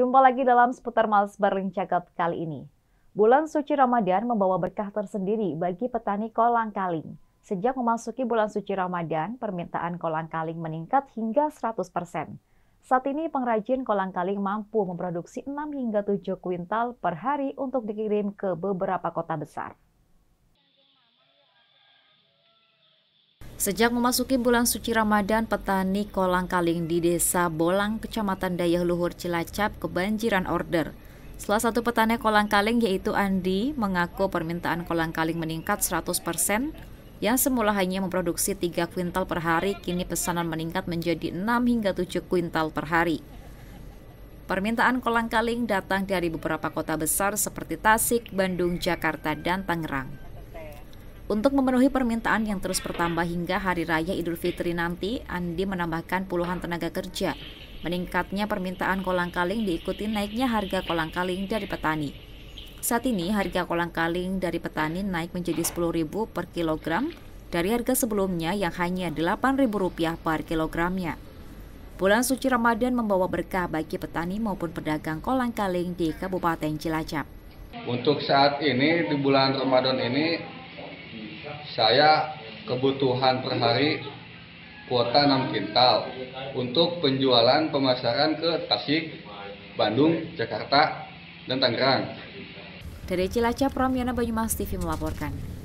Jumpa lagi dalam seputar Mals Berling Cakap kali ini. Bulan suci Ramadan membawa berkah tersendiri bagi petani kolang kaling. Sejak memasuki bulan suci Ramadan, permintaan kolang kaling meningkat hingga 100 Saat ini pengrajin kolang kaling mampu memproduksi 6 hingga 7 kuintal per hari untuk dikirim ke beberapa kota besar. Sejak memasuki bulan suci Ramadan, petani kolang-kaling di desa Bolang, Kecamatan Luhur, Cilacap, kebanjiran order. Salah satu petani kolang-kaling yaitu Andi mengaku permintaan kolang-kaling meningkat 100% yang semula hanya memproduksi 3 kuintal per hari, kini pesanan meningkat menjadi 6 hingga 7 kuintal per hari. Permintaan kolang-kaling datang dari beberapa kota besar seperti Tasik, Bandung, Jakarta, dan Tangerang. Untuk memenuhi permintaan yang terus bertambah hingga Hari Raya Idul Fitri nanti, Andi menambahkan puluhan tenaga kerja. Meningkatnya permintaan kolang kaling diikuti naiknya harga kolang kaling dari petani. Saat ini harga kolang kaling dari petani naik menjadi Rp10.000 per kilogram dari harga sebelumnya yang hanya Rp8.000 per kilogramnya. Bulan suci Ramadan membawa berkah bagi petani maupun pedagang kolang kaling di Kabupaten Cilacap. Untuk saat ini di bulan Ramadan ini saya kebutuhan per hari kuota 6 kintal untuk penjualan pemasaran ke Tasik, Bandung, Jakarta, dan Tangerang. Dari Cilacap, Pramyana Banyumas TV melaporkan.